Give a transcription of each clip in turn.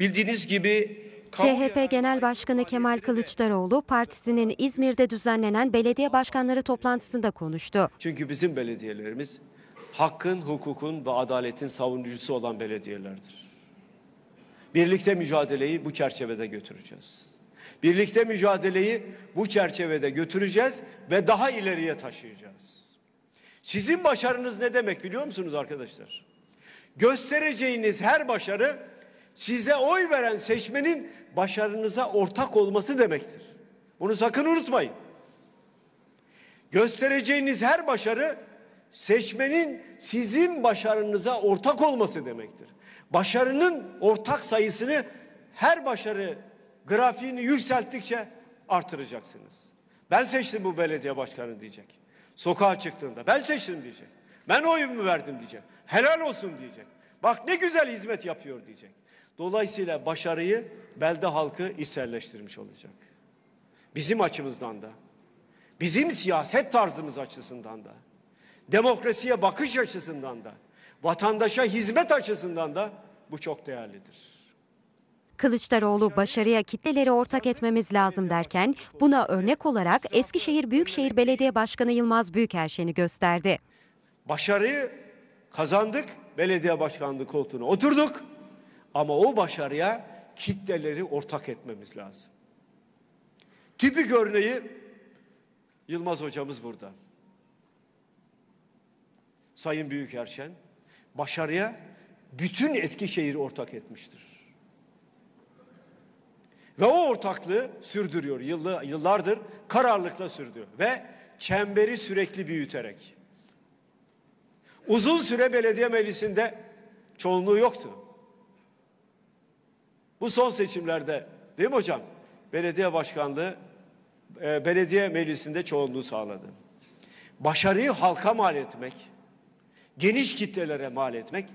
Bildiğiniz gibi CHP Genel Başkanı Kemal Kılıçdaroğlu partisinin İzmir'de düzenlenen belediye başkanları toplantısında konuştu. Çünkü bizim belediyelerimiz hakkın, hukukun ve adaletin savunucusu olan belediyelerdir. Birlikte mücadeleyi bu çerçevede götüreceğiz. Birlikte mücadeleyi bu çerçevede götüreceğiz ve daha ileriye taşıyacağız. Sizin başarınız ne demek biliyor musunuz arkadaşlar? Göstereceğiniz her başarı size oy veren seçmenin başarınıza ortak olması demektir. Bunu sakın unutmayın. Göstereceğiniz her başarı seçmenin sizin başarınıza ortak olması demektir. Başarının ortak sayısını her başarı grafiğini yükselttikçe artıracaksınız. Ben seçtim bu belediye başkanı diyecek. Sokağa çıktığında ben seçtim diyecek. Ben oyumu verdim diyecek. Helal olsun diyecek. Bak ne güzel hizmet yapıyor diyecek. Dolayısıyla başarıyı belde halkı içselleştirmiş olacak. Bizim açımızdan da, bizim siyaset tarzımız açısından da, demokrasiye bakış açısından da, vatandaşa hizmet açısından da bu çok değerlidir. Kılıçdaroğlu başarıya kitleleri ortak etmemiz lazım derken buna örnek olarak Eskişehir Büyükşehir Belediye Başkanı Yılmaz Büyükerşen'i gösterdi. Başarıyı kazandık belediye başkanlığı koltuğuna oturduk. Ama o başarıya kitleleri ortak etmemiz lazım. Tipik örneği Yılmaz hocamız burada. Sayın Büyükerşen başarıya bütün Eskişehir'i ortak etmiştir. Ve o ortaklığı sürdürüyor. Yıllardır kararlılıkla sürdürüyor. Ve çemberi sürekli büyüterek. Uzun süre belediye meclisinde çoğunluğu yoktu. Bu son seçimlerde değil mi hocam? Belediye başkanlığı e, belediye meclisinde çoğunluğu sağladı. Başarıyı halka mal etmek, geniş kitlelere mal etmek,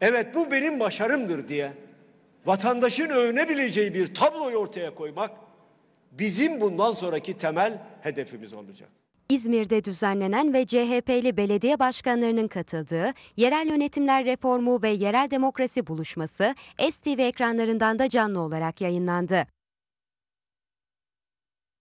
evet bu benim başarımdır diye vatandaşın övünebileceği bir tabloyu ortaya koymak bizim bundan sonraki temel hedefimiz olacak. İzmir'de düzenlenen ve CHP'li belediye başkanlarının katıldığı Yerel Yönetimler Reformu ve Yerel Demokrasi Buluşması STV ekranlarından da canlı olarak yayınlandı.